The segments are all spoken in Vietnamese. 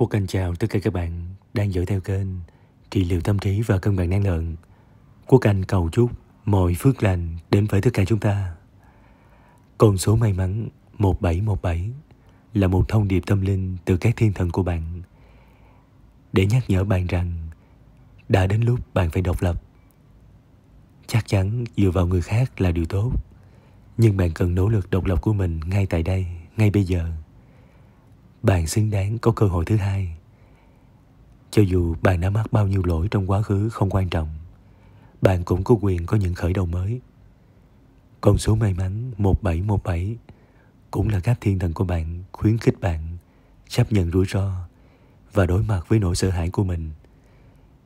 Quốc kênh chào tất cả các bạn đang dõi theo kênh Trị liệu tâm trí và cân bằng năng lượng. Quốc kênh cầu chúc mọi phước lành đến với tất cả chúng ta. Con số may mắn 1717 là một thông điệp tâm linh từ các thiên thần của bạn để nhắc nhở bạn rằng đã đến lúc bạn phải độc lập. Chắc chắn dựa vào người khác là điều tốt, nhưng bạn cần nỗ lực độc lập của mình ngay tại đây, ngay bây giờ bạn xứng đáng có cơ hội thứ hai cho dù bạn đã mắc bao nhiêu lỗi trong quá khứ không quan trọng bạn cũng có quyền có những khởi đầu mới con số may mắn 1717 cũng là các thiên thần của bạn khuyến khích bạn chấp nhận rủi ro và đối mặt với nỗi sợ hãi của mình.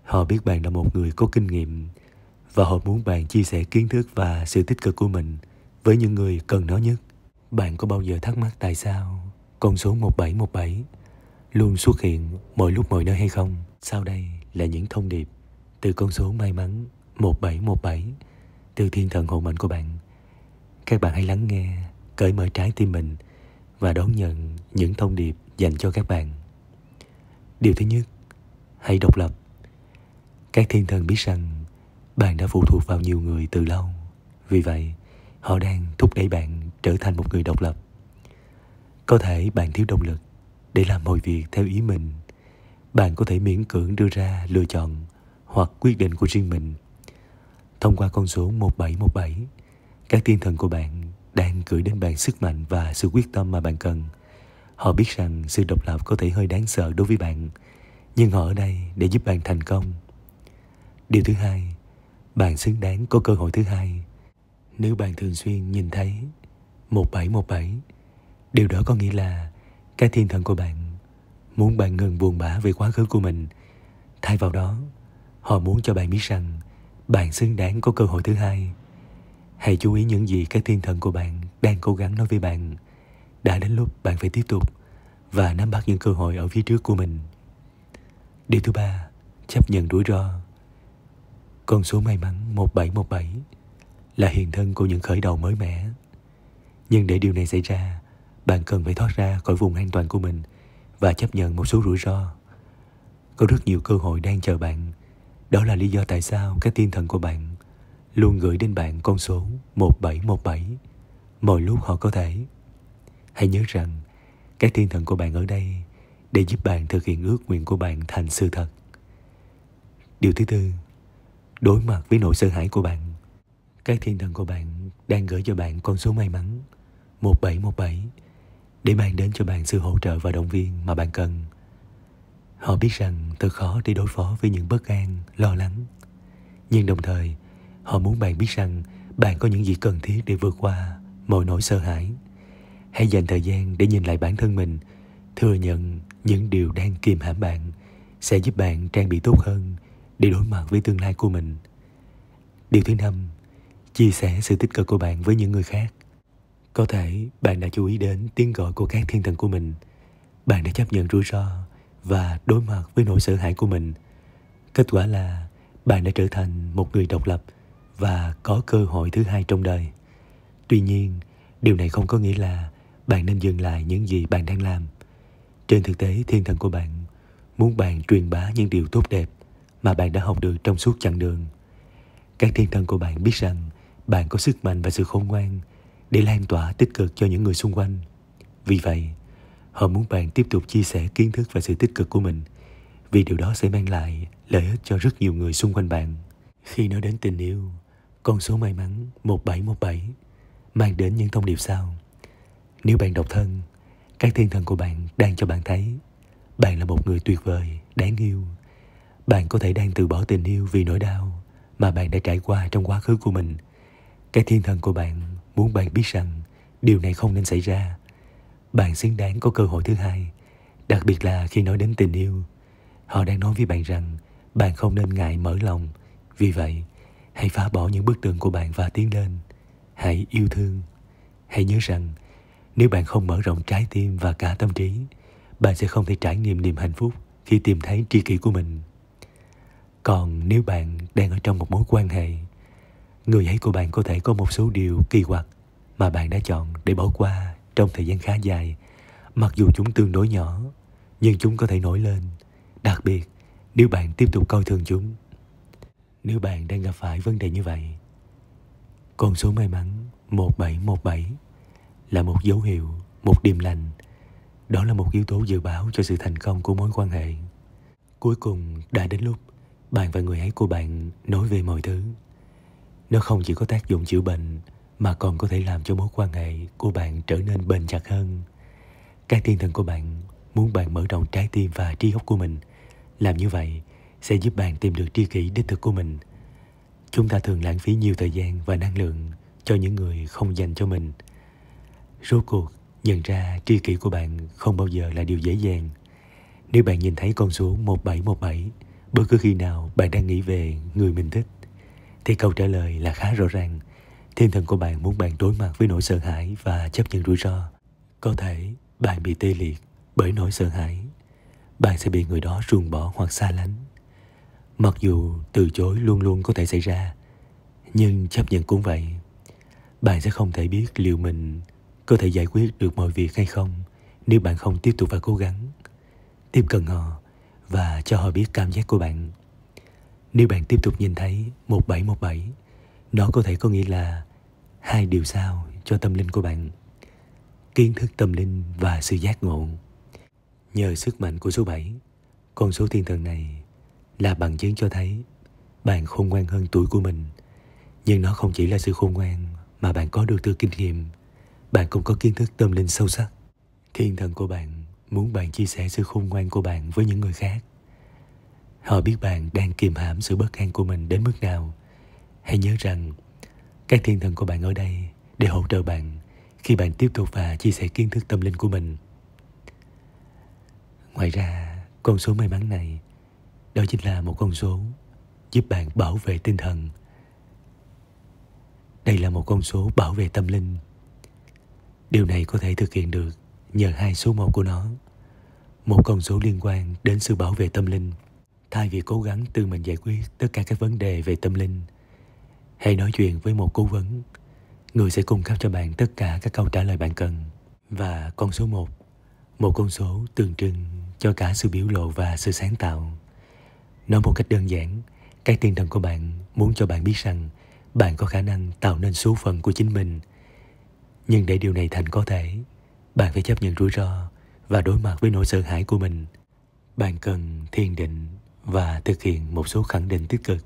Họ biết bạn là một người có kinh nghiệm và họ muốn bạn chia sẻ kiến thức và sự tích cực của mình với những người cần nó nhất. Bạn có bao giờ thắc mắc tại sao con số 1717 luôn xuất hiện mọi lúc mọi nơi hay không? Sau đây là những thông điệp từ con số may mắn 1717 từ thiên thần hộ mệnh của bạn. Các bạn hãy lắng nghe, cởi mở trái tim mình và đón nhận những thông điệp dành cho các bạn. Điều thứ nhất, hãy độc lập. Các thiên thần biết rằng bạn đã phụ thuộc vào nhiều người từ lâu. Vì vậy, họ đang thúc đẩy bạn trở thành một người độc lập. Có thể bạn thiếu động lực để làm mọi việc theo ý mình. Bạn có thể miễn cưỡng đưa ra lựa chọn hoặc quyết định của riêng mình. Thông qua con số 1717, các tiên thần của bạn đang gửi đến bạn sức mạnh và sự quyết tâm mà bạn cần. Họ biết rằng sự độc lập có thể hơi đáng sợ đối với bạn, nhưng họ ở đây để giúp bạn thành công. Điều thứ hai, bạn xứng đáng có cơ hội thứ hai. Nếu bạn thường xuyên nhìn thấy 1717 Điều đó có nghĩa là cái thiên thần của bạn muốn bạn ngừng buồn bã về quá khứ của mình. Thay vào đó, họ muốn cho bạn biết rằng bạn xứng đáng có cơ hội thứ hai. Hãy chú ý những gì cái thiên thần của bạn đang cố gắng nói với bạn. Đã đến lúc bạn phải tiếp tục và nắm bắt những cơ hội ở phía trước của mình. Điều thứ ba, chấp nhận rủi ro. Con số may mắn 1717 là hiện thân của những khởi đầu mới mẻ. Nhưng để điều này xảy ra, bạn cần phải thoát ra khỏi vùng an toàn của mình và chấp nhận một số rủi ro. Có rất nhiều cơ hội đang chờ bạn. Đó là lý do tại sao các thiên thần của bạn luôn gửi đến bạn con số 1717 mọi lúc họ có thể. Hãy nhớ rằng các thiên thần của bạn ở đây để giúp bạn thực hiện ước nguyện của bạn thành sự thật. Điều thứ tư, đối mặt với nỗi sợ hãi của bạn. Các thiên thần của bạn đang gửi cho bạn con số may mắn 1717 để mang đến cho bạn sự hỗ trợ và động viên mà bạn cần. Họ biết rằng thật khó để đối phó với những bất an, lo lắng. Nhưng đồng thời, họ muốn bạn biết rằng bạn có những gì cần thiết để vượt qua mọi nỗi sợ hãi. Hãy dành thời gian để nhìn lại bản thân mình, thừa nhận những điều đang kìm hãm bạn sẽ giúp bạn trang bị tốt hơn để đối mặt với tương lai của mình. Điều thứ năm, chia sẻ sự tích cực của bạn với những người khác. Có thể bạn đã chú ý đến tiếng gọi của các thiên thần của mình. Bạn đã chấp nhận rủi ro và đối mặt với nỗi sợ hãi của mình. Kết quả là bạn đã trở thành một người độc lập và có cơ hội thứ hai trong đời. Tuy nhiên, điều này không có nghĩa là bạn nên dừng lại những gì bạn đang làm. Trên thực tế, thiên thần của bạn muốn bạn truyền bá những điều tốt đẹp mà bạn đã học được trong suốt chặng đường. Các thiên thần của bạn biết rằng bạn có sức mạnh và sự khôn ngoan – để lan tỏa tích cực cho những người xung quanh. Vì vậy, họ muốn bạn tiếp tục chia sẻ kiến thức và sự tích cực của mình vì điều đó sẽ mang lại lợi ích cho rất nhiều người xung quanh bạn. Khi nói đến tình yêu, con số may mắn 1717 mang đến những thông điệp sau. Nếu bạn độc thân, các thiên thần của bạn đang cho bạn thấy bạn là một người tuyệt vời, đáng yêu. Bạn có thể đang từ bỏ tình yêu vì nỗi đau mà bạn đã trải qua trong quá khứ của mình. Các thiên thần của bạn muốn bạn biết rằng điều này không nên xảy ra. Bạn xứng đáng có cơ hội thứ hai, đặc biệt là khi nói đến tình yêu. Họ đang nói với bạn rằng bạn không nên ngại mở lòng. Vì vậy, hãy phá bỏ những bức tường của bạn và tiến lên. Hãy yêu thương. Hãy nhớ rằng, nếu bạn không mở rộng trái tim và cả tâm trí, bạn sẽ không thể trải nghiệm niềm hạnh phúc khi tìm thấy tri kỷ của mình. Còn nếu bạn đang ở trong một mối quan hệ người ấy của bạn có thể có một số điều kỳ quặc mà bạn đã chọn để bỏ qua trong thời gian khá dài mặc dù chúng tương đối nhỏ nhưng chúng có thể nổi lên đặc biệt nếu bạn tiếp tục coi thường chúng nếu bạn đang gặp phải vấn đề như vậy con số may mắn 1717 là một dấu hiệu một điềm lành đó là một yếu tố dự báo cho sự thành công của mối quan hệ cuối cùng đã đến lúc bạn và người ấy của bạn nói về mọi thứ nó không chỉ có tác dụng chữa bệnh mà còn có thể làm cho mối quan hệ của bạn trở nên bền chặt hơn. Cái thiên thần của bạn muốn bạn mở rộng trái tim và trí óc của mình. Làm như vậy sẽ giúp bạn tìm được tri kỷ đích thực của mình. Chúng ta thường lãng phí nhiều thời gian và năng lượng cho những người không dành cho mình. Rốt cuộc, nhận ra tri kỷ của bạn không bao giờ là điều dễ dàng. Nếu bạn nhìn thấy con số 1717, bất cứ khi nào bạn đang nghĩ về người mình thích, thì câu trả lời là khá rõ ràng. Thiên thần của bạn muốn bạn đối mặt với nỗi sợ hãi và chấp nhận rủi ro. Có thể bạn bị tê liệt bởi nỗi sợ hãi. Bạn sẽ bị người đó ruồng bỏ hoặc xa lánh. Mặc dù từ chối luôn luôn có thể xảy ra, nhưng chấp nhận cũng vậy. Bạn sẽ không thể biết liệu mình có thể giải quyết được mọi việc hay không nếu bạn không tiếp tục và cố gắng. Tiếp cận họ và cho họ biết cảm giác của bạn nếu bạn tiếp tục nhìn thấy 1717, nó có thể có nghĩa là hai điều sao cho tâm linh của bạn. Kiến thức tâm linh và sự giác ngộ. Nhờ sức mạnh của số 7, con số thiên thần này là bằng chứng cho thấy bạn khôn ngoan hơn tuổi của mình. Nhưng nó không chỉ là sự khôn ngoan mà bạn có được từ kinh nghiệm. Bạn cũng có kiến thức tâm linh sâu sắc. Thiên thần của bạn muốn bạn chia sẻ sự khôn ngoan của bạn với những người khác họ biết bạn đang kìm hãm sự bất an của mình đến mức nào. Hãy nhớ rằng, các thiên thần của bạn ở đây để hỗ trợ bạn khi bạn tiếp tục và chia sẻ kiến thức tâm linh của mình. Ngoài ra, con số may mắn này, đó chính là một con số giúp bạn bảo vệ tinh thần. Đây là một con số bảo vệ tâm linh. Điều này có thể thực hiện được nhờ hai số một của nó. Một con số liên quan đến sự bảo vệ tâm linh thay vì cố gắng tự mình giải quyết tất cả các vấn đề về tâm linh hãy nói chuyện với một cố vấn người sẽ cung cấp cho bạn tất cả các câu trả lời bạn cần và con số một một con số tượng trưng cho cả sự biểu lộ và sự sáng tạo nói một cách đơn giản cái tinh thần của bạn muốn cho bạn biết rằng bạn có khả năng tạo nên số phận của chính mình nhưng để điều này thành có thể bạn phải chấp nhận rủi ro và đối mặt với nỗi sợ hãi của mình bạn cần thiền định và thực hiện một số khẳng định tích cực.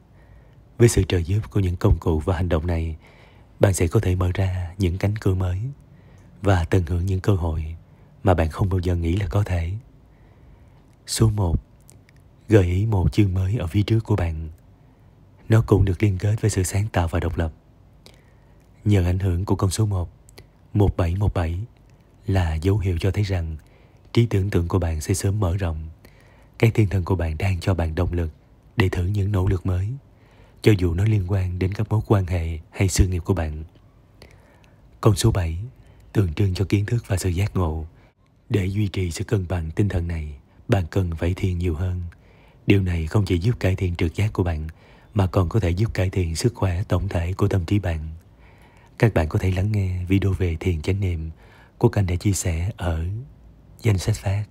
Với sự trợ giúp của những công cụ và hành động này, bạn sẽ có thể mở ra những cánh cửa mới và tận hưởng những cơ hội mà bạn không bao giờ nghĩ là có thể. Số 1. Gợi ý một chương mới ở phía trước của bạn. Nó cũng được liên kết với sự sáng tạo và độc lập. Nhờ ảnh hưởng của con số 1, 1717 là dấu hiệu cho thấy rằng trí tưởng tượng của bạn sẽ sớm mở rộng cái thiên thần của bạn đang cho bạn động lực để thử những nỗ lực mới, cho dù nó liên quan đến các mối quan hệ hay sự nghiệp của bạn. Con số 7 tượng trưng cho kiến thức và sự giác ngộ. Để duy trì sự cân bằng tinh thần này, bạn cần phải thiền nhiều hơn. Điều này không chỉ giúp cải thiện trực giác của bạn, mà còn có thể giúp cải thiện sức khỏe tổng thể của tâm trí bạn. Các bạn có thể lắng nghe video về thiền chánh niệm của kênh để chia sẻ ở danh sách phát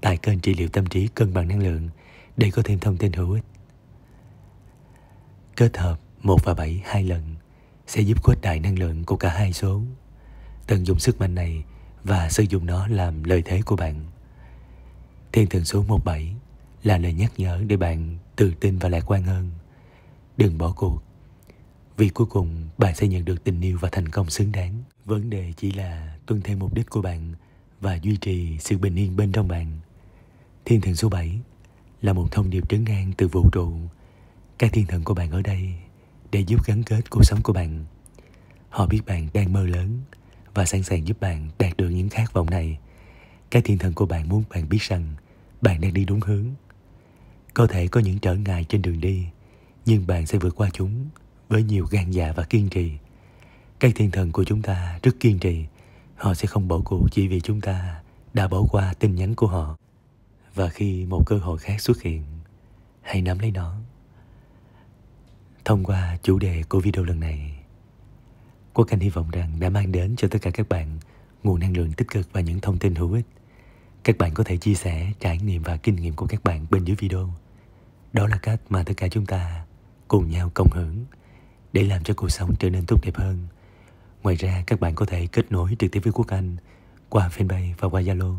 tại kênh trị liệu tâm trí cân bằng năng lượng để có thêm thông tin hữu ích. Kết hợp 1 và 7 hai lần sẽ giúp khuếch đại năng lượng của cả hai số. Tận dụng sức mạnh này và sử dụng nó làm lợi thế của bạn. Thiên thần số 17 là lời nhắc nhở để bạn tự tin và lạc quan hơn. Đừng bỏ cuộc. Vì cuối cùng bạn sẽ nhận được tình yêu và thành công xứng đáng. Vấn đề chỉ là tuân theo mục đích của bạn và duy trì sự bình yên bên trong bạn. Thiên thần số 7 là một thông điệp trấn an từ vũ trụ. Các thiên thần của bạn ở đây để giúp gắn kết cuộc sống của bạn. Họ biết bạn đang mơ lớn và sẵn sàng giúp bạn đạt được những khát vọng này. Các thiên thần của bạn muốn bạn biết rằng bạn đang đi đúng hướng. Có thể có những trở ngại trên đường đi, nhưng bạn sẽ vượt qua chúng với nhiều gan dạ và kiên trì. Các thiên thần của chúng ta rất kiên trì, họ sẽ không bỏ cuộc chỉ vì chúng ta đã bỏ qua tin nhắn của họ và khi một cơ hội khác xuất hiện hãy nắm lấy nó thông qua chủ đề của video lần này quốc anh hy vọng rằng đã mang đến cho tất cả các bạn nguồn năng lượng tích cực và những thông tin hữu ích các bạn có thể chia sẻ trải nghiệm và kinh nghiệm của các bạn bên dưới video đó là cách mà tất cả chúng ta cùng nhau cộng hưởng để làm cho cuộc sống trở nên tốt đẹp hơn ngoài ra các bạn có thể kết nối trực tiếp với quốc anh qua fanpage và qua zalo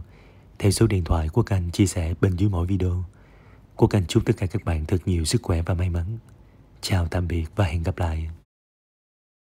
theo số điện thoại của Anh chia sẻ bên dưới mỗi video. của Anh chúc tất cả các bạn thật nhiều sức khỏe và may mắn. Chào tạm biệt và hẹn gặp lại.